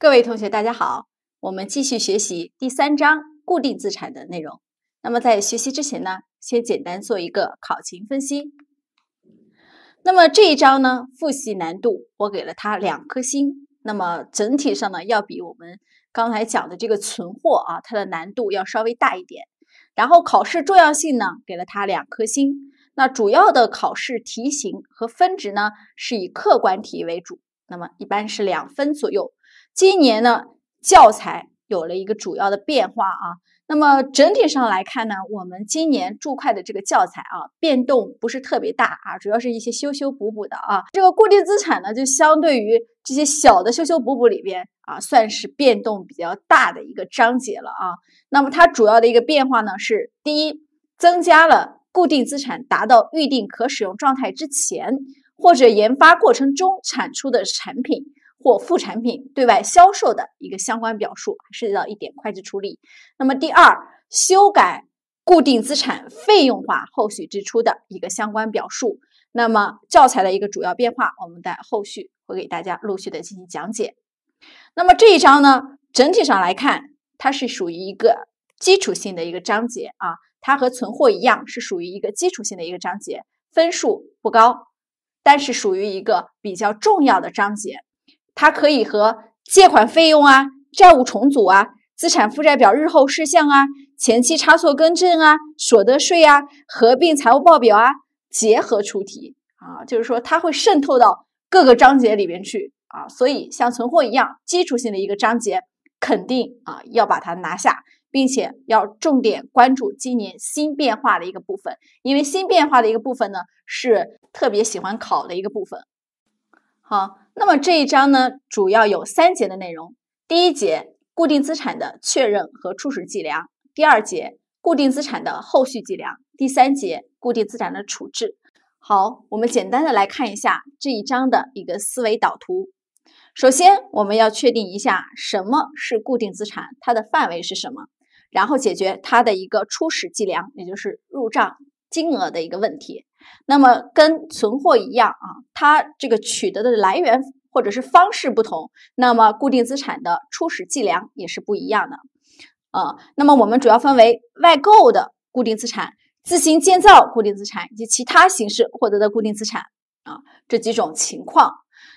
各位同学，大家好，我们继续学习第三章固定资产的内容。那么在学习之前呢，先简单做一个考勤分析。那么这一章呢，复习难度我给了它两颗星。那么整体上呢，要比我们刚才讲的这个存货啊，它的难度要稍微大一点。然后考试重要性呢，给了它两颗星。那主要的考试题型和分值呢，是以客观题为主。那么一般是两分左右。今年呢，教材有了一个主要的变化啊。那么整体上来看呢，我们今年注会的这个教材啊，变动不是特别大啊，主要是一些修修补补的啊。这个固定资产呢，就相对于这些小的修修补补里边啊，算是变动比较大的一个章节了啊。那么它主要的一个变化呢，是第一，增加了固定资产达到预定可使用状态之前或者研发过程中产出的产品。或副产品对外销售的一个相关表述，涉及到一点会计处理。那么第二，修改固定资产费用化后续支出的一个相关表述。那么教材的一个主要变化，我们在后续会给大家陆续的进行讲解。那么这一章呢，整体上来看，它是属于一个基础性的一个章节啊，它和存货一样，是属于一个基础性的一个章节，分数不高，但是属于一个比较重要的章节。它可以和借款费用啊、债务重组啊、资产负债表日后事项啊、前期差错更正啊、所得税啊、合并财务报表啊结合出题啊，就是说它会渗透到各个章节里边去啊，所以像存货一样基础性的一个章节，肯定啊要把它拿下，并且要重点关注今年新变化的一个部分，因为新变化的一个部分呢是特别喜欢考的一个部分，好。那么这一章呢，主要有三节的内容。第一节，固定资产的确认和初始计量；第二节，固定资产的后续计量；第三节，固定资产的处置。好，我们简单的来看一下这一章的一个思维导图。首先，我们要确定一下什么是固定资产，它的范围是什么，然后解决它的一个初始计量，也就是入账金额的一个问题。那么跟存货一样啊，它这个取得的来源或者是方式不同，那么固定资产的初始计量也是不一样的啊。那么我们主要分为外购的固定资产、自行建造固定资产以及其他形式获得的固定资产啊这几种情况。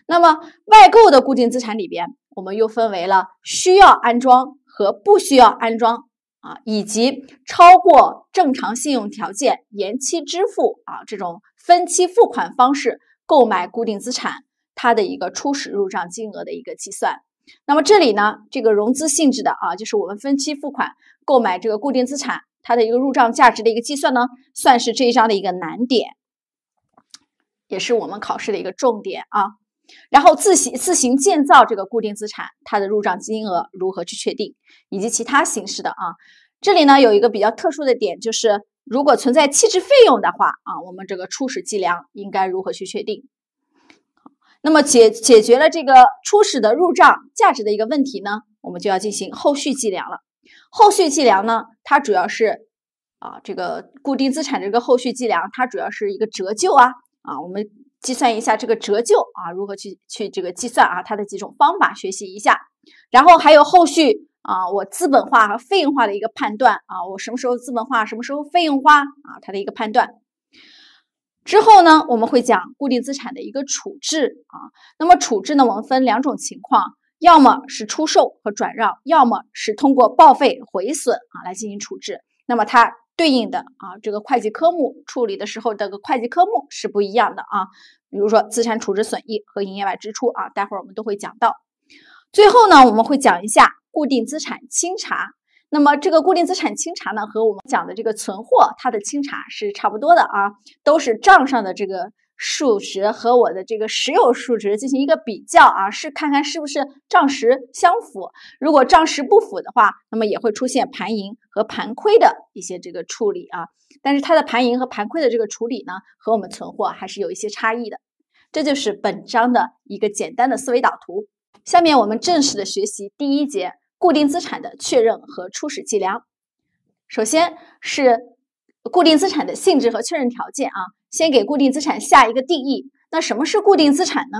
那么外购的固定资产里边，我们又分为了需要安装和不需要安装。啊，以及超过正常信用条件延期支付啊，这种分期付款方式购买固定资产，它的一个初始入账金额的一个计算。那么这里呢，这个融资性质的啊，就是我们分期付款购买这个固定资产，它的一个入账价值的一个计算呢，算是这一章的一个难点，也是我们考试的一个重点啊。然后自行自行建造这个固定资产，它的入账金额如何去确定，以及其他形式的啊？这里呢有一个比较特殊的点，就是如果存在弃置费用的话啊，我们这个初始计量应该如何去确定？那么解解决了这个初始的入账价值的一个问题呢，我们就要进行后续计量了。后续计量呢，它主要是啊这个固定资产这个后续计量，它主要是一个折旧啊啊我们。计算一下这个折旧啊，如何去去这个计算啊，它的几种方法学习一下。然后还有后续啊，我资本化和费用化的一个判断啊，我什么时候资本化，什么时候费用化啊，它的一个判断。之后呢，我们会讲固定资产的一个处置啊。那么处置呢，我们分两种情况，要么是出售和转让，要么是通过报废毁损啊来进行处置。那么它。对应的啊，这个会计科目处理的时候，这个会计科目是不一样的啊。比如说资产处置损益和营业外支出啊，待会儿我们都会讲到。最后呢，我们会讲一下固定资产清查。那么这个固定资产清查呢，和我们讲的这个存货它的清查是差不多的啊，都是账上的这个。数值和我的这个实有数值进行一个比较啊，是看看是不是账实相符。如果账实不符的话，那么也会出现盘盈和盘亏的一些这个处理啊。但是它的盘盈和盘亏的这个处理呢，和我们存货还是有一些差异的。这就是本章的一个简单的思维导图。下面我们正式的学习第一节固定资产的确认和初始计量。首先是固定资产的性质和确认条件啊。先给固定资产下一个定义。那什么是固定资产呢？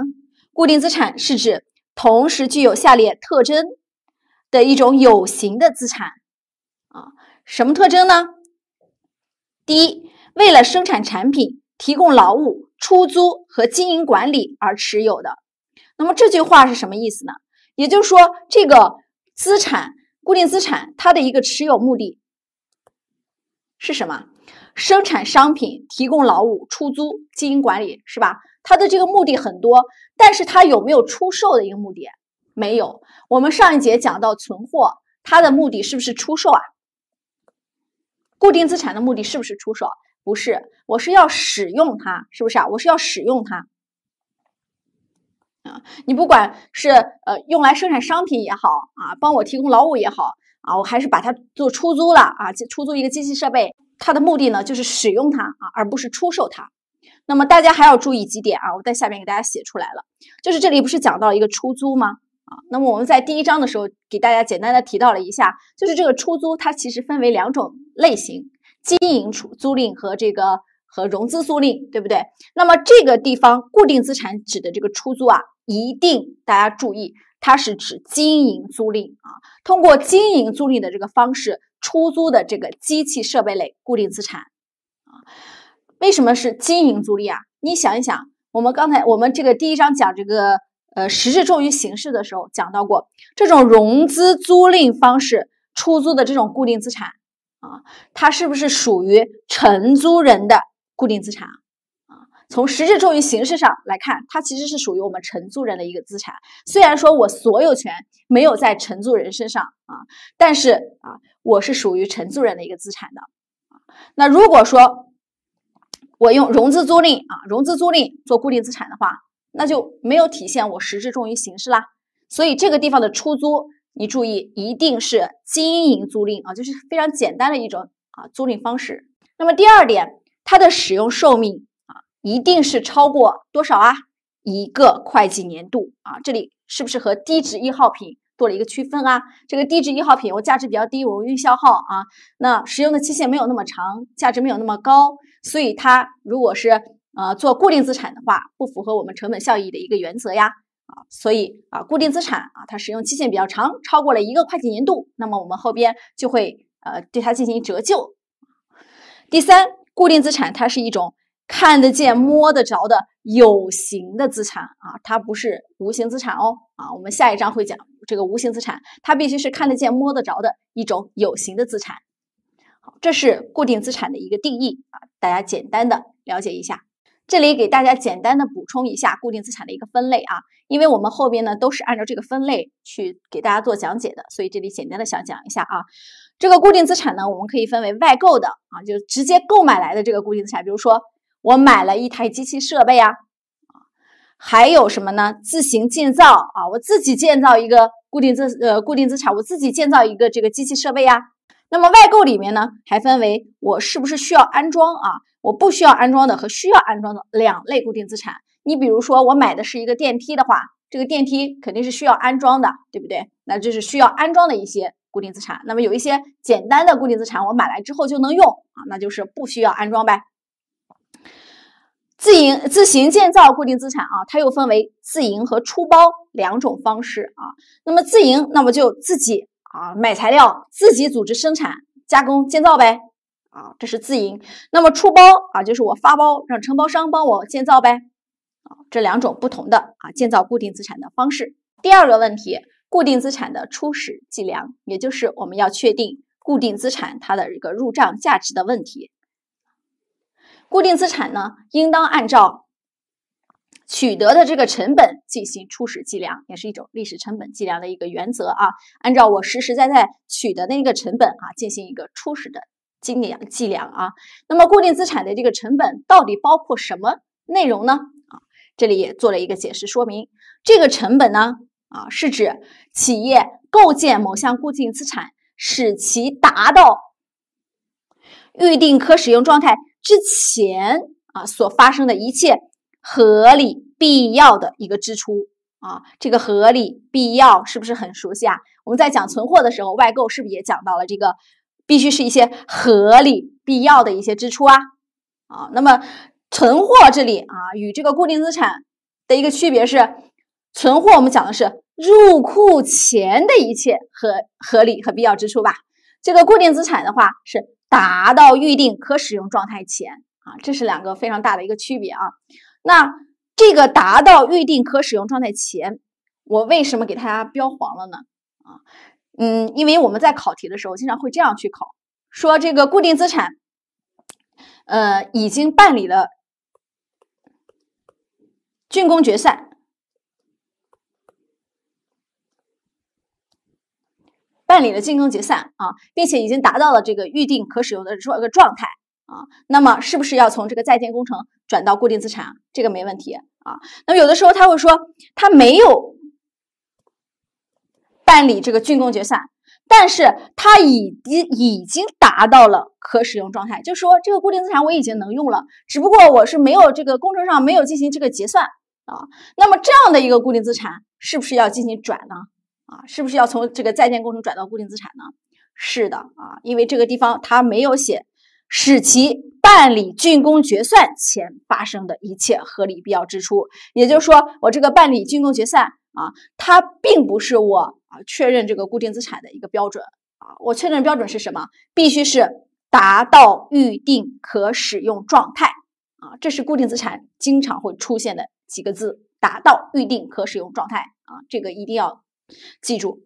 固定资产是指同时具有下列特征的一种有形的资产。啊，什么特征呢？第一，为了生产产品、提供劳务、出租和经营管理而持有的。那么这句话是什么意思呢？也就是说，这个资产固定资产它的一个持有目的是什么？生产商品、提供劳务、出租、经营管理，是吧？它的这个目的很多，但是它有没有出售的一个目的？没有。我们上一节讲到存货，它的目的是不是出售啊？固定资产的目的是不是出售？不是，我是要使用它，是不是啊？我是要使用它。啊，你不管是呃用来生产商品也好啊，帮我提供劳务也好啊，我还是把它做出租了啊，出租一个机器设备。它的目的呢，就是使用它啊，而不是出售它。那么大家还要注意几点啊，我在下面给大家写出来了。就是这里不是讲到一个出租吗？啊，那么我们在第一章的时候给大家简单的提到了一下，就是这个出租它其实分为两种类型，经营出租赁和这个和融资租赁，对不对？那么这个地方固定资产指的这个出租啊，一定大家注意，它是指经营租赁啊，通过经营租赁的这个方式。出租的这个机器设备类固定资产，啊，为什么是经营租赁啊？你想一想，我们刚才我们这个第一章讲这个呃实质重于形式的时候，讲到过这种融资租赁方式出租的这种固定资产，啊，它是不是属于承租人的固定资产？啊？从实质重于形式上来看，它其实是属于我们承租人的一个资产。虽然说我所有权没有在承租人身上啊，但是啊，我是属于承租人的一个资产的。那如果说我用融资租赁啊，融资租赁做固定资产的话，那就没有体现我实质重于形式啦。所以这个地方的出租，你注意一定是经营租赁啊，就是非常简单的一种啊租赁方式。那么第二点，它的使用寿命。一定是超过多少啊？一个会计年度啊，这里是不是和低值易耗品做了一个区分啊？这个低值易耗品，我价值比较低，我容易消耗啊，那使用的期限没有那么长，价值没有那么高，所以它如果是呃做固定资产的话，不符合我们成本效益的一个原则呀啊，所以啊固定资产啊，它使用期限比较长，超过了一个会计年度，那么我们后边就会呃对它进行折旧。第三，固定资产它是一种。看得见摸得着的有形的资产啊，它不是无形资产哦啊。我们下一章会讲这个无形资产，它必须是看得见摸得着的一种有形的资产。好，这是固定资产的一个定义啊，大家简单的了解一下。这里给大家简单的补充一下固定资产的一个分类啊，因为我们后边呢都是按照这个分类去给大家做讲解的，所以这里简单的想讲一下啊。这个固定资产呢，我们可以分为外购的啊，就直接购买来的这个固定资产，比如说。我买了一台机器设备呀，还有什么呢？自行建造啊，我自己建造一个固定资呃固定资产，我自己建造一个这个机器设备呀。那么外购里面呢，还分为我是不是需要安装啊？我不需要安装的和需要安装的两类固定资产。你比如说我买的是一个电梯的话，这个电梯肯定是需要安装的，对不对？那就是需要安装的一些固定资产。那么有一些简单的固定资产，我买来之后就能用啊，那就是不需要安装呗。自营自行建造固定资产啊，它又分为自营和出包两种方式啊。那么自营，那么就自己啊买材料，自己组织生产、加工、建造呗啊，这是自营。那么出包啊，就是我发包，让承包商帮我建造呗啊，这两种不同的啊建造固定资产的方式。第二个问题，固定资产的初始计量，也就是我们要确定固定资产它的一个入账价值的问题。固定资产呢，应当按照取得的这个成本进行初始计量，也是一种历史成本计量的一个原则啊。按照我实实在在取得的那个成本啊，进行一个初始的计量计量啊。那么固定资产的这个成本到底包括什么内容呢？啊，这里也做了一个解释说明。这个成本呢，啊是指企业构建某项固定资产，使其达到预定可使用状态。之前啊，所发生的一切合理必要的一个支出啊，这个合理必要是不是很熟悉啊？我们在讲存货的时候，外购是不是也讲到了这个必须是一些合理必要的一些支出啊？啊，那么存货这里啊，与这个固定资产的一个区别是，存货我们讲的是入库前的一切合合理和必要支出吧？这个固定资产的话是。达到预定可使用状态前，啊，这是两个非常大的一个区别啊。那这个达到预定可使用状态前，我为什么给大家标黄了呢？啊，嗯，因为我们在考题的时候经常会这样去考，说这个固定资产，呃，已经办理了竣工决算。办理了竣工结算啊，并且已经达到了这个预定可使用的这个状态啊，那么是不是要从这个在建工程转到固定资产？这个没问题啊。那么有的时候他会说，他没有办理这个竣工结算，但是他已经已经达到了可使用状态，就说这个固定资产我已经能用了，只不过我是没有这个工程上没有进行这个结算啊。那么这样的一个固定资产是不是要进行转呢？啊，是不是要从这个在建工程转到固定资产呢？是的啊，因为这个地方它没有写，使其办理竣工决算前发生的一切合理必要支出。也就是说，我这个办理竣工决算啊，它并不是我啊确认这个固定资产的一个标准啊。我确认标准是什么？必须是达到预定可使用状态啊。这是固定资产经常会出现的几个字，达到预定可使用状态啊，这个一定要。记住，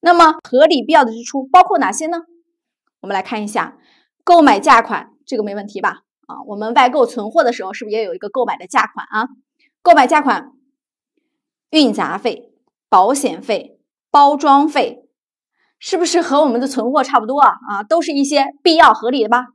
那么合理必要的支出包括哪些呢？我们来看一下，购买价款这个没问题吧？啊，我们外购存货的时候是不是也有一个购买的价款啊？购买价款、运杂费、保险费、包装费，是不是和我们的存货差不多啊？啊，都是一些必要合理的吧？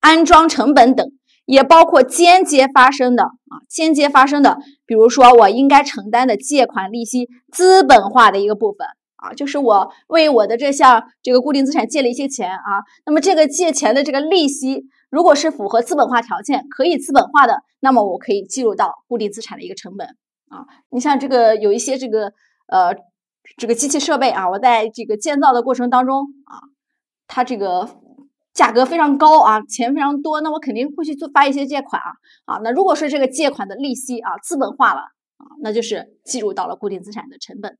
安装成本等。也包括间接发生的啊，间接发生的，比如说我应该承担的借款利息资本化的一个部分啊，就是我为我的这项这个固定资产借了一些钱啊，那么这个借钱的这个利息，如果是符合资本化条件可以资本化的，那么我可以计入到固定资产的一个成本啊。你像这个有一些这个呃这个机器设备啊，我在这个建造的过程当中啊，它这个。价格非常高啊，钱非常多，那我肯定会去做发一些借款啊啊。那如果说这个借款的利息啊资本化了啊，那就是计入到了固定资产的成本，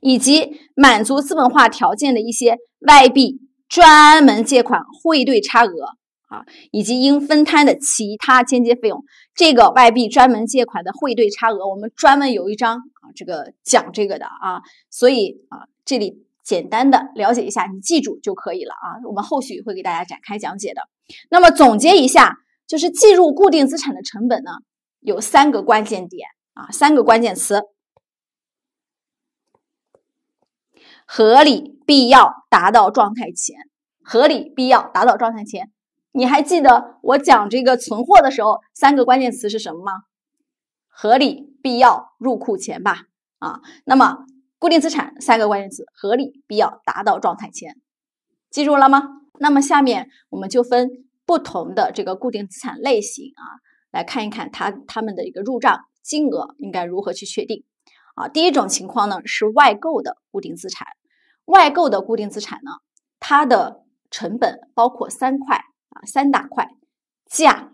以及满足资本化条件的一些外币专门借款汇兑差额啊，以及应分摊的其他间接费用。这个外币专门借款的汇兑差额，我们专门有一章啊，这个讲这个的啊，所以啊，这里。简单的了解一下，你记住就可以了啊。我们后续会给大家展开讲解的。那么总结一下，就是计入固定资产的成本呢，有三个关键点啊，三个关键词：合理、必要、达到状态前。合理、必要、达到状态前。你还记得我讲这个存货的时候，三个关键词是什么吗？合理、必要、入库前吧？啊，那么。固定资产三个关键词：合理、必要、达到状态前，记住了吗？那么下面我们就分不同的这个固定资产类型啊，来看一看它它们的一个入账金额应该如何去确定啊。第一种情况呢是外购的固定资产，外购的固定资产呢，它的成本包括三块啊，三大块：价、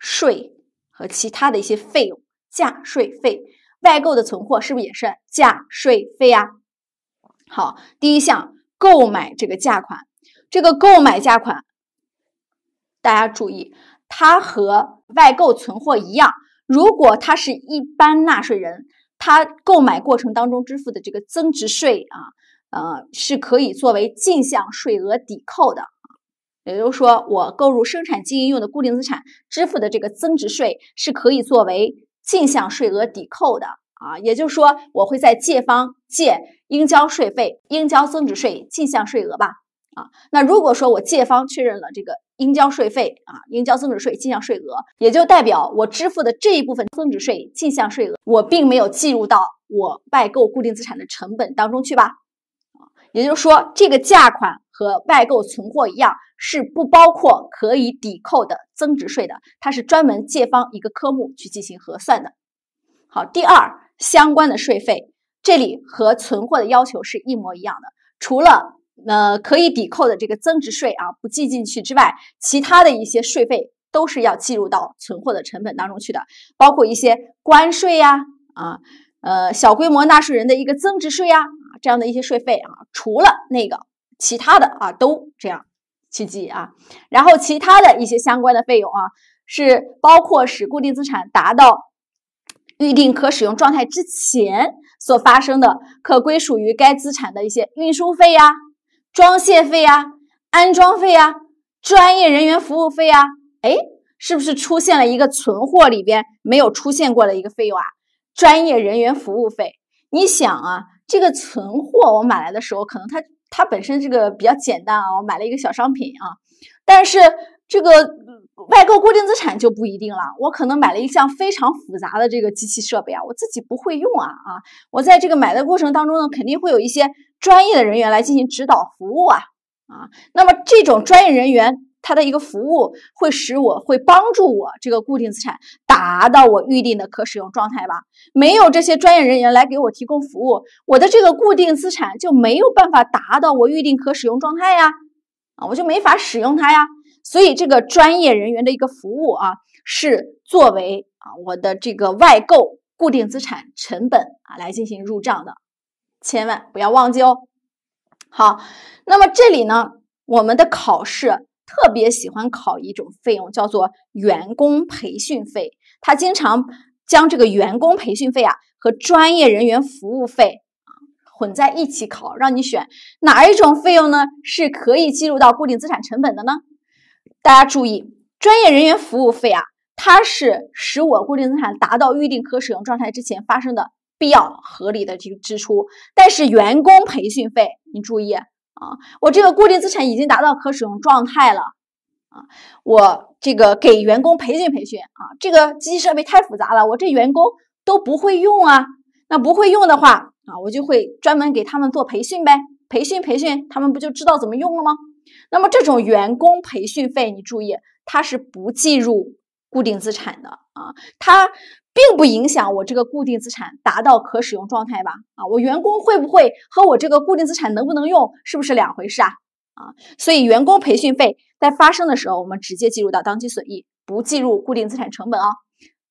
税和其他的一些费用。价、税、费。外购的存货是不是也是价税费啊？好，第一项购买这个价款，这个购买价款大家注意，它和外购存货一样，如果它是一般纳税人，他购买过程当中支付的这个增值税啊，呃，是可以作为进项税额抵扣的。也就是说，我购入生产经营用的固定资产支付的这个增值税是可以作为。进项税额抵扣的啊，也就是说，我会在借方借应交税费、应交增值税进项税额吧？啊，那如果说我借方确认了这个应交税费啊、应交增值税进项税额，也就代表我支付的这一部分增值税进项税额，我并没有计入到我外购固定资产的成本当中去吧？也就是说，这个价款和外购存货一样，是不包括可以抵扣的增值税的，它是专门借方一个科目去进行核算的。好，第二相关的税费，这里和存货的要求是一模一样的，除了呃可以抵扣的这个增值税啊不计进去之外，其他的一些税费都是要计入到存货的成本当中去的，包括一些关税呀啊呃小规模纳税人的一个增值税呀。这样的一些税费啊，除了那个，其他的啊都这样去记啊。然后其他的一些相关的费用啊，是包括使固定资产达到预定可使用状态之前所发生的可归属于该资产的一些运输费呀、装卸费呀、安装费呀、专业人员服务费呀。哎，是不是出现了一个存货里边没有出现过的一个费用啊？专业人员服务费，你想啊？这个存货我买来的时候，可能它它本身这个比较简单啊，我买了一个小商品啊，但是这个外购固定资产就不一定了，我可能买了一项非常复杂的这个机器设备啊，我自己不会用啊啊，我在这个买的过程当中呢，肯定会有一些专业的人员来进行指导服务啊啊，那么这种专业人员。它的一个服务会使我会帮助我这个固定资产达到我预定的可使用状态吧？没有这些专业人员来给我提供服务，我的这个固定资产就没有办法达到我预定可使用状态呀，啊，我就没法使用它呀。所以这个专业人员的一个服务啊，是作为啊我的这个外购固定资产成本啊来进行入账的，千万不要忘记哦。好，那么这里呢，我们的考试。特别喜欢考一种费用，叫做员工培训费。他经常将这个员工培训费啊和专业人员服务费啊混在一起考，让你选哪一种费用呢？是可以计入到固定资产成本的呢？大家注意，专业人员服务费啊，它是使我固定资产达到预定可使用状态之前发生的必要合理的这个支出。但是员工培训费，你注意。啊，我这个固定资产已经达到可使用状态了啊，我这个给员工培训培训啊，这个机器设备太复杂了，我这员工都不会用啊，那不会用的话啊，我就会专门给他们做培训呗，培训培训，他们不就知道怎么用了吗？那么这种员工培训费，你注意，它是不计入固定资产的啊，它。并不影响我这个固定资产达到可使用状态吧？啊，我员工会不会和我这个固定资产能不能用是不是两回事啊？啊，所以员工培训费在发生的时候，我们直接计入到当期损益，不计入固定资产成本哦。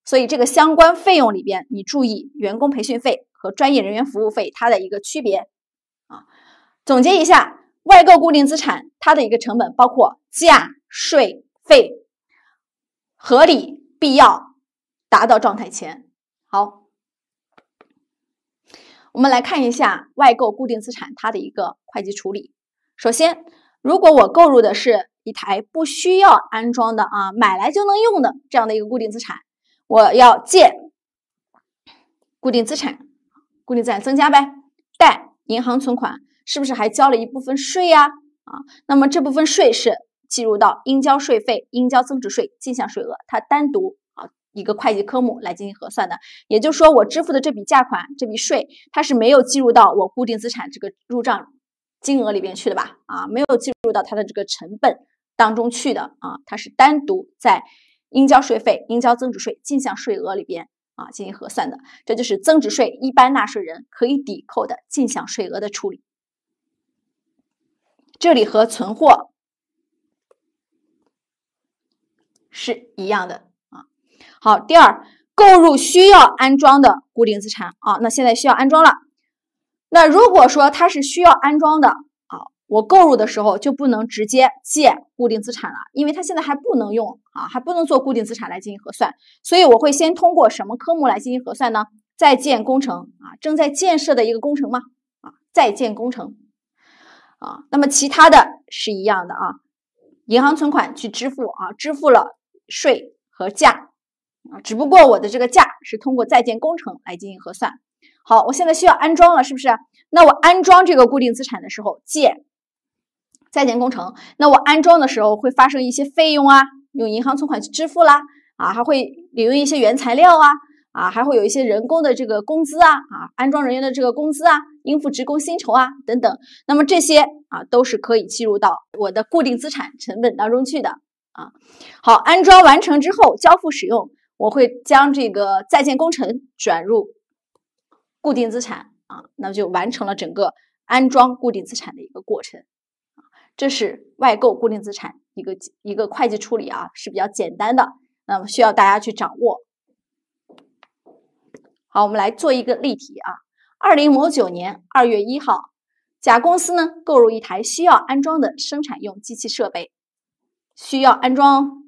所以这个相关费用里边，你注意员工培训费和专业人员服务费它的一个区别啊。总结一下，外购固定资产它的一个成本包括价税费、合理必要。达到状态前，好，我们来看一下外购固定资产它的一个会计处理。首先，如果我购入的是一台不需要安装的啊，买来就能用的这样的一个固定资产，我要借固定资产，固定资产增加呗，贷银行存款，是不是还交了一部分税呀？啊，那么这部分税是计入到应交税费、应交增值税进项税额，它单独。一个会计科目来进行核算的，也就是说，我支付的这笔价款、这笔税，它是没有计入到我固定资产这个入账金额里边去的吧？啊，没有计入到它的这个成本当中去的啊，它是单独在应交税费、应交增值税、进项税额里边啊进行核算的。这就是增值税一般纳税人可以抵扣的进项税额的处理，这里和存货是一样的。好，第二，购入需要安装的固定资产啊，那现在需要安装了，那如果说它是需要安装的啊，我购入的时候就不能直接借固定资产了，因为它现在还不能用啊，还不能做固定资产来进行核算，所以我会先通过什么科目来进行核算呢？在建工程啊，正在建设的一个工程嘛，啊，在建工程，啊，那么其他的是一样的啊，银行存款去支付啊，支付了税和价。啊，只不过我的这个价是通过在建工程来进行核算。好，我现在需要安装了，是不是？那我安装这个固定资产的时候，借在建工程。那我安装的时候会发生一些费用啊，用银行存款去支付啦，啊，还会领用一些原材料啊，啊，还会有一些人工的这个工资啊，啊，安装人员的这个工资啊，应付职工薪酬啊等等。那么这些啊都是可以计入到我的固定资产成本当中去的啊。好，安装完成之后交付使用。我会将这个在建工程转入固定资产啊，那么就完成了整个安装固定资产的一个过程。这是外购固定资产一个一个会计处理啊，是比较简单的，那么需要大家去掌握。好，我们来做一个例题啊。二零某九年二月一号，甲公司呢购入一台需要安装的生产用机器设备，需要安装。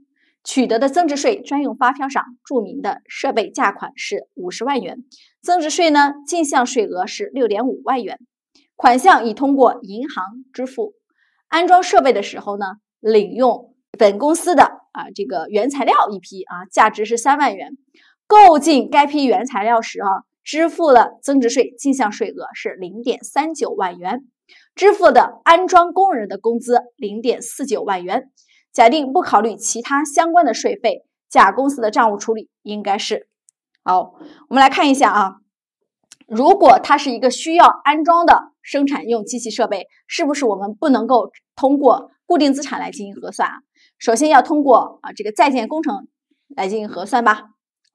取得的增值税专用发票上注明的设备价款是五十万元，增值税呢，进项税额是六点五万元，款项已通过银行支付。安装设备的时候呢，领用本公司的啊这个原材料一批啊，价值是三万元。购进该批原材料时啊，支付了增值税进项税额是零点三九万元，支付的安装工人的工资零点四九万元。假定不考虑其他相关的税费，甲公司的账务处理应该是，好，我们来看一下啊，如果它是一个需要安装的生产用机器设备，是不是我们不能够通过固定资产来进行核算啊？首先要通过啊这个在建工程来进行核算吧，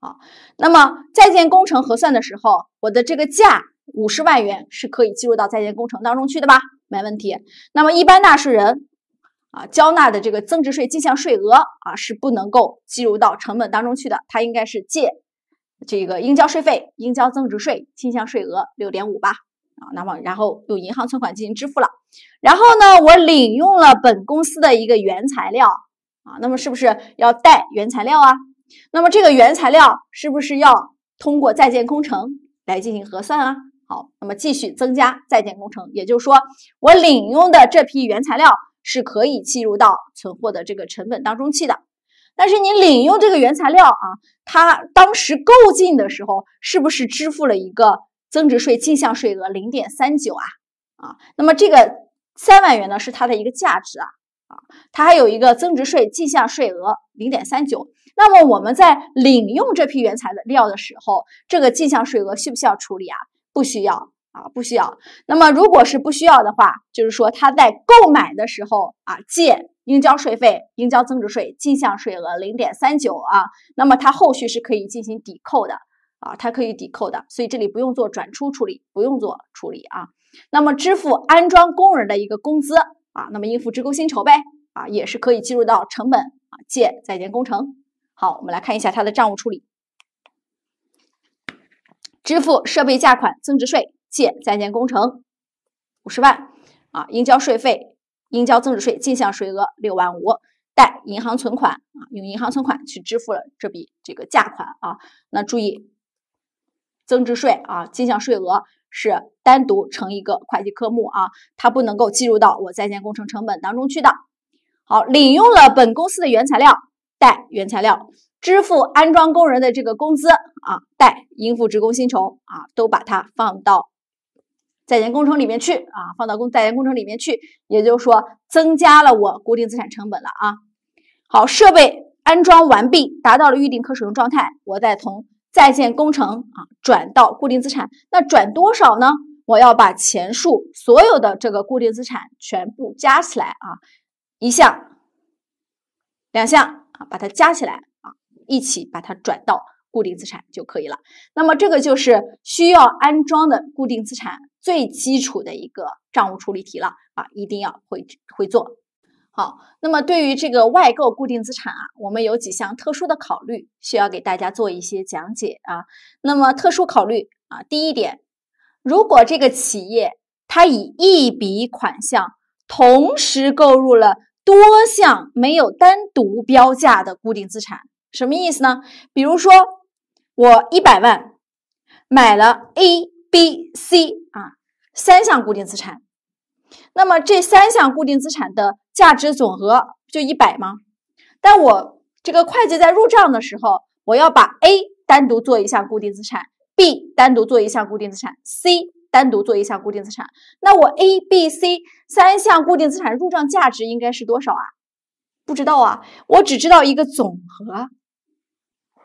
好，那么在建工程核算的时候，我的这个价五十万元是可以计入到在建工程当中去的吧？没问题。那么一般纳税人。啊，交纳的这个增值税进项税额啊，是不能够计入到成本当中去的，它应该是借这个应交税费、应交增值税进项税额六点五吧？啊，那么然后用银行存款进行支付了。然后呢，我领用了本公司的一个原材料啊，那么是不是要带原材料啊？那么这个原材料是不是要通过在建工程来进行核算啊？好，那么继续增加在建工程，也就是说我领用的这批原材料。是可以计入到存货的这个成本当中去的，但是你领用这个原材料啊，它当时购进的时候是不是支付了一个增值税进项税额零点三九啊？啊，那么这个三万元呢是它的一个价值啊啊，它还有一个增值税进项税额零点三九，那么我们在领用这批原材料的时候，这个进项税额需不需要处理啊？不需要。啊，不需要。那么，如果是不需要的话，就是说他在购买的时候啊，借应交税费、应交增值税进项税额零点三九啊，那么他后续是可以进行抵扣的啊，它可以抵扣的，所以这里不用做转出处理，不用做处理啊。那么支付安装工人的一个工资啊，那么应付职工薪酬呗啊，也是可以计入到成本啊，借在建工程。好，我们来看一下它的账务处理，支付设备价款增值税。借在建工程五十万啊，应交税费应交增值税进项税额六万五，贷银行存款啊，用银行存款去支付了这笔这个价款啊。那注意，增值税啊，进项税额是单独成一个会计科目啊，它不能够计入到我在建工程成本当中去的。好，领用了本公司的原材料，贷原材料，支付安装工人的这个工资啊，贷应付职工薪酬啊，都把它放到。在建工程里面去啊，放到工在建工程里面去，也就是说增加了我固定资产成本了啊。好，设备安装完毕，达到了预定可使用状态，我再从在建工程啊转到固定资产。那转多少呢？我要把前数所有的这个固定资产全部加起来啊，一项、两项啊，把它加起来啊，一起把它转到固定资产就可以了。那么这个就是需要安装的固定资产。最基础的一个账务处理题了啊，一定要会会做。好，那么对于这个外购固定资产啊，我们有几项特殊的考虑需要给大家做一些讲解啊。那么特殊考虑啊，第一点，如果这个企业它以一笔款项同时购入了多项没有单独标价的固定资产，什么意思呢？比如说我一百万买了 A。B、C 啊，三项固定资产，那么这三项固定资产的价值总额就一百吗？但我这个会计在入账的时候，我要把 A 单独做一项固定资产，B 单独做一项固定资产，C 单独做一项固定资产。那我 A、B、C 三项固定资产入账价值应该是多少啊？不知道啊，我只知道一个总和，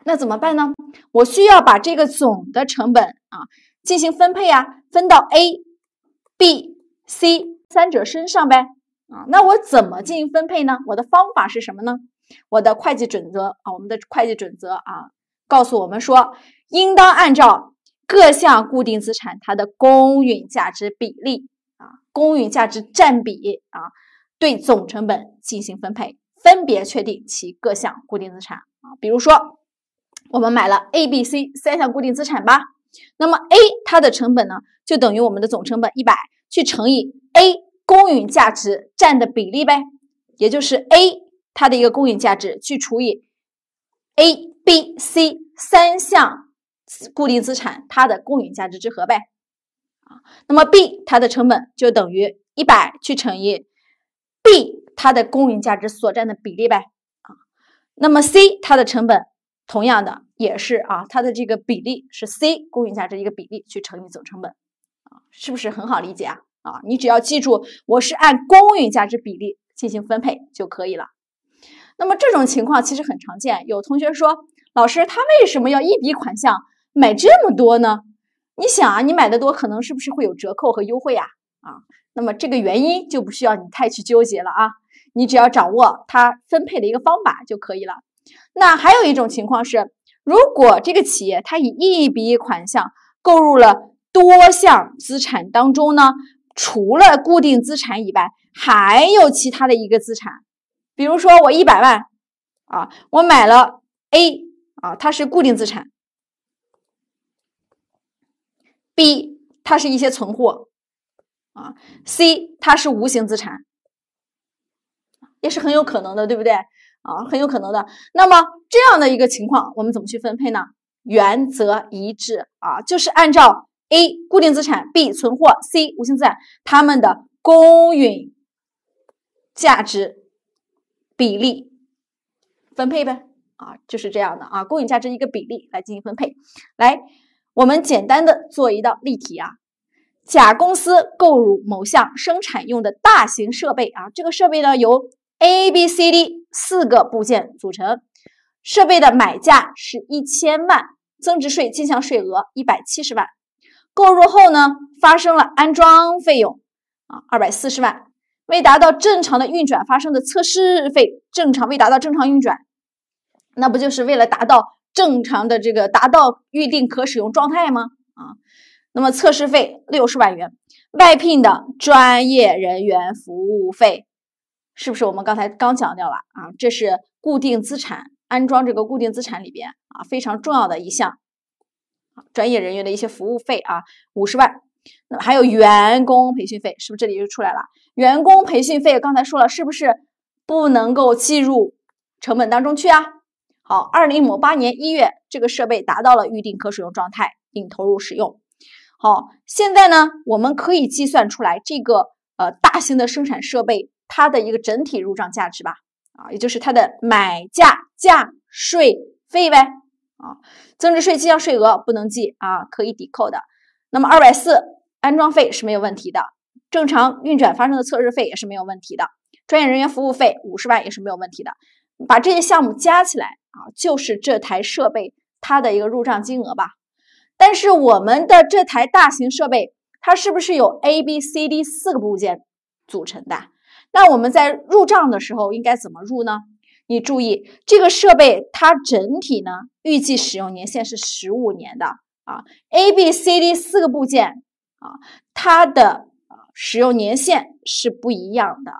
那怎么办呢？我需要把这个总的成本啊。进行分配啊，分到 A、B、C 三者身上呗啊。那我怎么进行分配呢？我的方法是什么呢？我的会计准则啊，我们的会计准则啊，告诉我们说，应当按照各项固定资产它的公允价值比例啊，公允价值占比啊，对总成本进行分配，分别确定其各项固定资产啊。比如说，我们买了 A、B、C 三项固定资产吧。那么 A 它的成本呢，就等于我们的总成本一百去乘以 A 公允价值占的比例呗，也就是 A 它的一个公允价值去除以 A、B、C 三项固定资产它的公允价值之和呗。啊，那么 B 它的成本就等于一百去乘以 B 它的公允价值所占的比例呗。啊，那么 C 它的成本。同样的也是啊，它的这个比例是 C 公允价值一个比例去乘以总成本啊，是不是很好理解啊？啊，你只要记住我是按公允价值比例进行分配就可以了。那么这种情况其实很常见。有同学说，老师他为什么要一笔款项买这么多呢？你想啊，你买的多，可能是不是会有折扣和优惠呀？啊，那么这个原因就不需要你太去纠结了啊，你只要掌握它分配的一个方法就可以了。那还有一种情况是，如果这个企业它以一笔款项购入了多项资产当中呢，除了固定资产以外，还有其他的一个资产，比如说我一百万啊，我买了 A 啊，它是固定资产，B 它是一些存货啊，C 它是无形资产，也是很有可能的，对不对？啊，很有可能的。那么这样的一个情况，我们怎么去分配呢？原则一致啊，就是按照 A 固定资产、B 存货、C 无形资产它们的公允价值比例分配呗。啊，就是这样的啊，公允价值一个比例来进行分配。来，我们简单的做一道例题啊。甲公司购入某项生产用的大型设备啊，这个设备呢由。A、B、C、D 四个部件组成设备的买价是一千万，增值税进项税额一百七十万。购入后呢，发生了安装费用啊，二百四十万。未达到正常的运转发生的测试费，正常未达到正常运转，那不就是为了达到正常的这个达到预定可使用状态吗？啊，那么测试费六十万元，外聘的专业人员服务费。是不是我们刚才刚强调了啊？这是固定资产安装这个固定资产里边啊非常重要的一项，专业人员的一些服务费啊，五十万。那还有员工培训费，是不是这里就出来了？员工培训费刚才说了，是不是不能够计入成本当中去啊？好，二零某八年一月，这个设备达到了预定可使用状态并投入使用。好，现在呢，我们可以计算出来这个呃大型的生产设备。它的一个整体入账价值吧，啊，也就是它的买价、价税费呗，啊，增值税进项税额不能记啊，可以抵扣的。那么二百四安装费是没有问题的，正常运转发生的测试费也是没有问题的，专业人员服务费五十万也是没有问题的。把这些项目加起来啊，就是这台设备它的一个入账金额吧。但是我们的这台大型设备，它是不是有 A、B、C、D 四个部件组成的？那我们在入账的时候应该怎么入呢？你注意，这个设备它整体呢预计使用年限是十五年的啊，A、B、C、D 四个部件啊，它的使用年限是不一样的啊。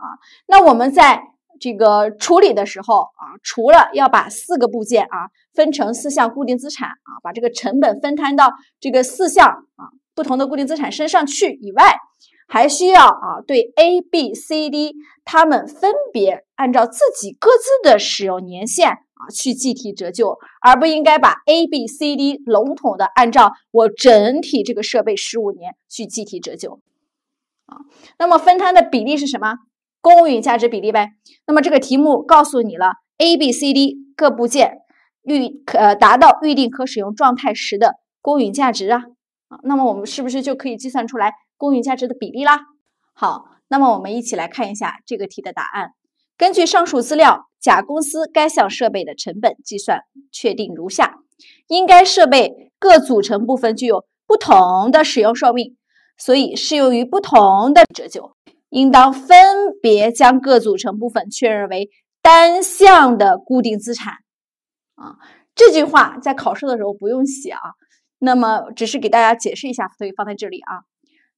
那我们在这个处理的时候啊，除了要把四个部件啊分成四项固定资产啊，把这个成本分摊到这个四项啊不同的固定资产身上去以外，还需要啊，对 A、B、C、D 他们分别按照自己各自的使用年限啊去计提折旧，而不应该把 A、B、C、D 笼统的按照我整体这个设备十五年去计提折旧啊。那么分摊的比例是什么？公允价值比例呗。那么这个题目告诉你了 A、B、C、D 各部件预呃达到预定可使用状态时的公允价值啊。那么我们是不是就可以计算出来？公允价值的比例啦。好，那么我们一起来看一下这个题的答案。根据上述资料，甲公司该项设备的成本计算确定如下：，因该设备各组成部分具有不同的使用寿命，所以适用于不同的折旧，应当分别将各组成部分确认为单项的固定资产。啊，这句话在考试的时候不用写啊，那么只是给大家解释一下，所以放在这里啊。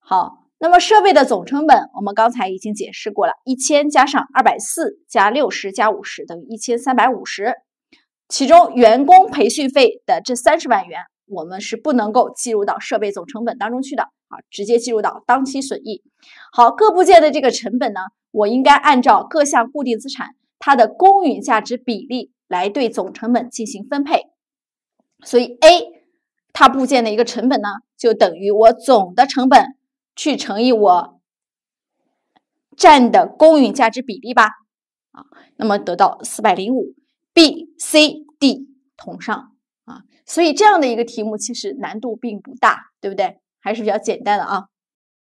好，那么设备的总成本，我们刚才已经解释过了，一千加上二百四加六十加五十等于一千三百五十。其中员工培训费的这三十万元，我们是不能够计入到设备总成本当中去的啊，直接计入到当期损益。好，各部件的这个成本呢，我应该按照各项固定资产它的公允价值比例来对总成本进行分配。所以 A 它部件的一个成本呢，就等于我总的成本。去乘以我占的公允价值比例吧，啊，那么得到四百零五，B、C、D 同上，啊，所以这样的一个题目其实难度并不大，对不对？还是比较简单的啊。